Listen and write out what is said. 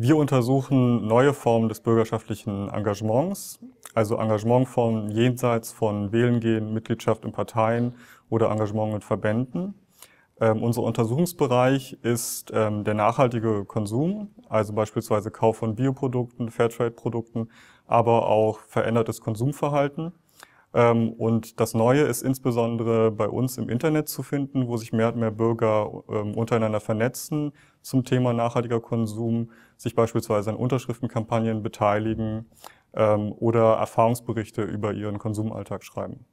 Wir untersuchen neue Formen des bürgerschaftlichen Engagements, also Engagementformen jenseits von Wählen gehen, Mitgliedschaft in Parteien oder Engagement in Verbänden. Ähm, unser Untersuchungsbereich ist ähm, der nachhaltige Konsum, also beispielsweise Kauf von Bioprodukten, Fairtrade-Produkten, aber auch verändertes Konsumverhalten. Ähm, und das Neue ist insbesondere bei uns im Internet zu finden, wo sich mehr und mehr Bürger ähm, untereinander vernetzen zum Thema nachhaltiger Konsum, sich beispielsweise an Unterschriftenkampagnen beteiligen ähm, oder Erfahrungsberichte über ihren Konsumalltag schreiben.